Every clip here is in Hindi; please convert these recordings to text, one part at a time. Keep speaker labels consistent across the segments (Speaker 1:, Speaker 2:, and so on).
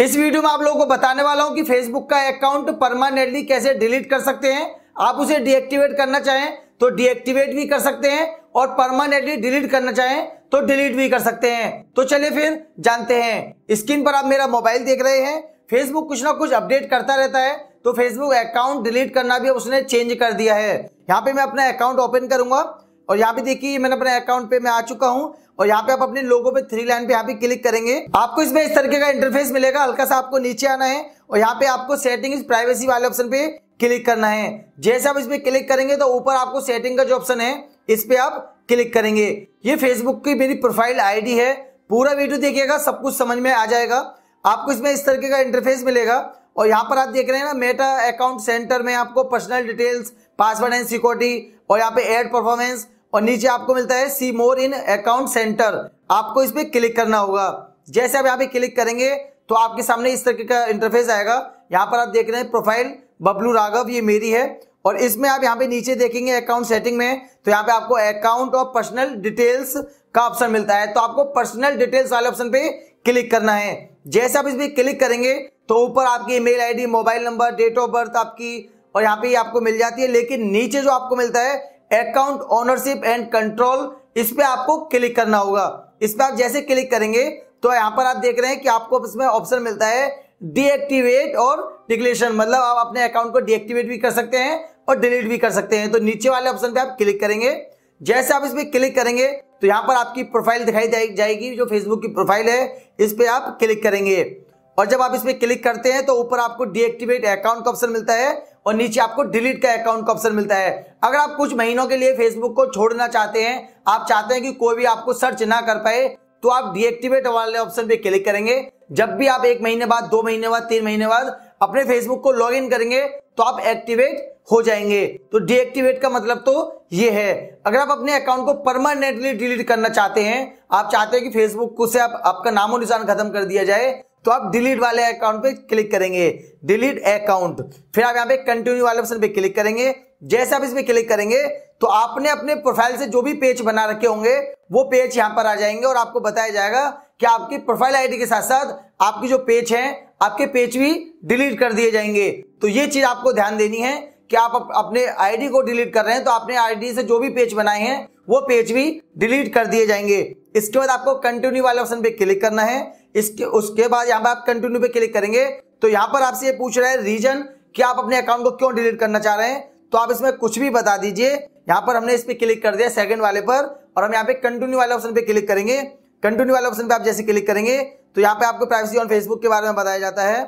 Speaker 1: इस वीडियो में आप लोगों को बताने वाला हूं कि फेसबुक का अकाउंट परमानेंटली कैसे डिलीट कर सकते हैं आप उसे डीएक्टिवेट करना चाहें तो डीएक्टिवेट भी कर सकते हैं और परमानेंटली डिलीट करना चाहें तो डिलीट भी कर सकते हैं तो चलिए फिर जानते हैं स्क्रीन पर आप मेरा मोबाइल देख रहे हैं फेसबुक कुछ ना कुछ अपडेट करता रहता है तो फेसबुक अकाउंट डिलीट करना भी उसने चेंज कर दिया है यहाँ पे मैं अपना अकाउंट ओपन करूंगा और यहाँ पे देखिए मैंने अपने अकाउंट पे मैं आ चुका हूँ और यहाँ पे आप अपने लोगों पे थ्री लाइन पे यहाँ पे क्लिक करेंगे आपको इसमें इस तरीके का इंटरफेस मिलेगा हल्का सा आपको नीचे आना है और यहाँ पे आपको सेटिंग प्राइवेसी वाले ऑप्शन पे क्लिक करना है जैसे आप इसमें क्लिक करेंगे तो ऊपर आपको सेटिंग का जो ऑप्शन है इस पे आप क्लिक करेंगे ये फेसबुक की मेरी प्रोफाइल आईडी है पूरा वीडियो देखिएगा सब कुछ समझ में आ जाएगा आपको इसमें इस तरीके का इंटरफेस मिलेगा और यहाँ पर आप देख रहे हैं ना मेटा अकाउंट सेंटर में आपको personal details password and security और यहाँ पे एड परफॉर्मेंस और नीचे आपको मिलता है सी मोर इन अकाउंट सेंटर आपको इस पर क्लिक करना होगा जैसे आप यहाँ पे क्लिक करेंगे तो आपके सामने इस तरीके का इंटरफेस आएगा यहाँ पर आप देख रहे हैं प्रोफाइल बबलू राघव ये मेरी है और इसमें आप यहाँ पे नीचे देखेंगे अकाउंट सेटिंग में तो यहाँ पे आपको अकाउंट और पर्सनल डिटेल्स का ऑप्शन मिलता है तो आपको पर्सनल डिटेल्स वाले ऑप्शन पे क्लिक करना है जैसे आप इस पर क्लिक करेंगे तो ऊपर आपकी email ID mobile number date of birth आपकी और यहाँ पे आपको मिल जाती है लेकिन नीचे जो आपको मिलता है अकाउंट ओनरशिप एंड कंट्रोल इस पर आपको क्लिक करना होगा इस पर आप जैसे क्लिक करेंगे तो यहां पर आप देख रहे हैं कि आपको इसमें ऑप्शन मिलता है डीएक्टिवेट और डिक्लेशन मतलब आप अपने अकाउंट को डीएक्टिवेट भी कर सकते हैं और डिलीट भी कर सकते हैं तो नीचे वाले ऑप्शन पे आप क्लिक करेंगे जैसे आप इसमें क्लिक करेंगे तो यहां पर आपकी प्रोफाइल दिखाई जाएगी जो फेसबुक की प्रोफाइल है इस पर आप क्लिक करेंगे और जब आप इसमें क्लिक करते हैं तो ऊपर आपको डीएक्टिवेट अकाउंट का ऑप्शन मिलता है और नीचे आपको डिलीट का अकाउंट का ऑप्शन मिलता है अगर आप कुछ महीनों के लिए फेसबुक को छोड़ना चाहते हैं आप चाहते हैं कि कोई भी आपको सर्च ना कर पाए तो आप डीएक्टिवेट वाले ऑप्शन पे क्लिक करेंगे जब भी आप एक महीने बाद दो महीने बाद तीन महीने बाद अपने फेसबुक को लॉग करेंगे तो आप एक्टिवेट हो जाएंगे तो डीएक्टिवेट का मतलब तो ये है अगर आप अपने अकाउंट को परमानेंटली डिलीट करना चाहते हैं आप चाहते हैं कि फेसबुक को से आप, आपका नामो निशान खत्म कर दिया जाए तो आप डिलीट वाले अकाउंट पे क्लिक करेंगे डिलीट अकाउंट फिर आप यहां पे कंटिन्यू वाले ऑप्शन पे क्लिक करेंगे जैसे आप इसमें क्लिक करेंगे तो आपने अपने प्रोफाइल से जो भी पेज बना रखे होंगे वो पेज यहां पर आ जाएंगे और आपको बताया जाएगा कि आपकी प्रोफाइल आईडी के साथ साथ आपकी जो पेज है आपके पेज भी डिलीट कर दिए जाएंगे तो ये चीज आपको ध्यान देनी है कि आप अपने आईडी को डिलीट कर रहे हैं तो आपने आईडी से जो भी पेज बनाए हैं वो पेज भी डिलीट कर दिए जाएंगे इसके बाद आपको कंटिन्यू वाले ऑप्शन पे क्लिक करना है इसके उसके बाद यहाँ पर आप कंटिन्यू पे क्लिक करेंगे तो यहाँ पर आपसे ये पूछ रहा है रीजन कि आप अपने अकाउंट को क्यों डिलीट करना चाह रहे हैं तो आप इसमें कुछ भी बता दीजिए यहाँ पर हमने इस पर क्लिक कर दिया सेकंड वाले पर और हम यहाँ पे कंटिन्यू वाले ऑप्शन पे क्लिक करेंगे कंटिन्यू वाले ऑप्शन पे आप जैसे क्लिक करेंगे तो यहाँ पे आपको प्राइवेसी ऑन फेसबुक के बारे में बताया जाता है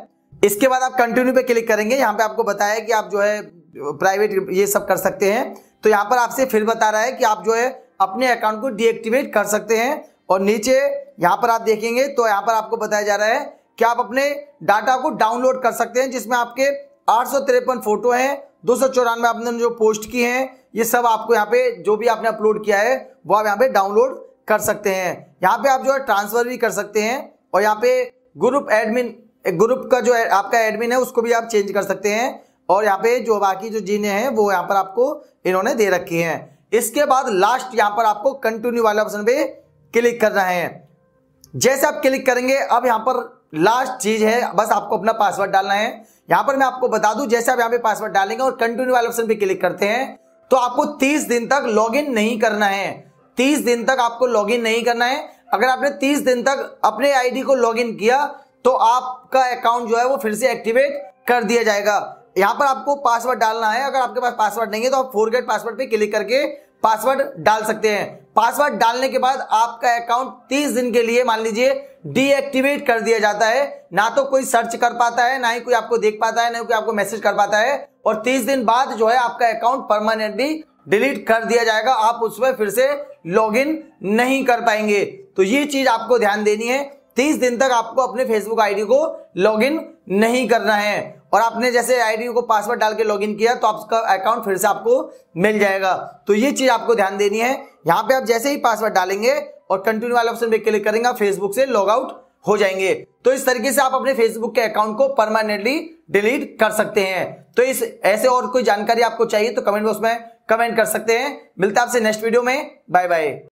Speaker 1: इसके बाद आप कंटिन्यू पे क्लिक करेंगे यहाँ पे आपको बताया कि आप जो है प्राइवेट ये सब कर सकते हैं तो यहाँ पर आपसे फिर बता रहा है कि आप जो है अपने अकाउंट को डीएक्टिवेट कर सकते हैं और नीचे यहाँ पर आप देखेंगे तो यहाँ पर आपको बताया जा रहा है कि आप अपने डाटा को डाउनलोड कर सकते हैं जिसमें आपके आठ फोटो हैं दो सौ चौरानवे आपने जो पोस्ट की हैं ये सब आपको यहाँ पे जो भी आपने अपलोड किया है वो आप यहाँ पे डाउनलोड कर सकते हैं यहाँ पे आप जो है ट्रांसफर भी कर सकते हैं और यहाँ पे ग्रुप एडमिन ग्रुप का जो आपका एडमिन है उसको भी आप चेंज कर सकते हैं और यहाँ पे जो बाकी जो जीने हैं वो यहाँ पर आपको इन्होंने दे रखे हैं इसके बाद लास्ट यहाँ पर आपको कंटिन्यू वाले ऑप्शन पे क्लिक करना है जैसे आप क्लिक करेंगे अब यहाँ पर लास्ट चीज है बस आपको अपना पासवर्ड डालना है यहाँ पर मैं आपको बता दू जैसे आप यहाँ पे पासवर्ड डालेंगे और कंटिन्यू वाले ऑप्शन पे क्लिक करते हैं तो आपको तीस दिन तक लॉग नहीं करना है तीस दिन तक आपको लॉग नहीं करना है अगर आपने तीस दिन तक अपने आईडी को लॉग किया तो आपका अकाउंट जो है वो फिर से एक्टिवेट कर दिया जाएगा यहां पर आपको पासवर्ड डालना है अगर आपके पास पासवर्ड नहीं है तो आप फोरगेट पासवर्ड पे क्लिक करके पासवर्ड डाल सकते हैं पासवर्ड डालने के बाद आपका अकाउंट 30 दिन के लिए मान लीजिए डीएक्टिवेट कर दिया जाता है ना तो कोई सर्च कर पाता है ना ही कोई आपको देख पाता है ना कोई आपको मैसेज कर पाता है और 30 दिन बाद जो है आपका अकाउंट परमानेंटली डिलीट कर दिया जाएगा आप उसमें फिर से लॉग नहीं कर पाएंगे तो ये चीज आपको ध्यान देनी है तीस दिन तक आपको अपने फेसबुक आईडी को लॉग नहीं करना है और आपने जैसे आईडी को पासवर्ड डाल के लॉग किया तो आपका अकाउंट फिर से आपको मिल जाएगा तो ये चीज आपको ध्यान देनी है यहाँ पे आप जैसे ही पासवर्ड डालेंगे और कंटिन्यू वाले ऑप्शन पे क्लिक करेंगे फेसबुक से लॉग आउट हो जाएंगे तो इस तरीके से आप अपने फेसबुक के अकाउंट को परमानेंटली डिलीट कर सकते हैं तो इस ऐसे और कोई जानकारी आपको चाहिए तो कमेंट बॉक्स में कमेंट कर सकते हैं मिलते हैं आपसे नेक्स्ट वीडियो में बाय बाय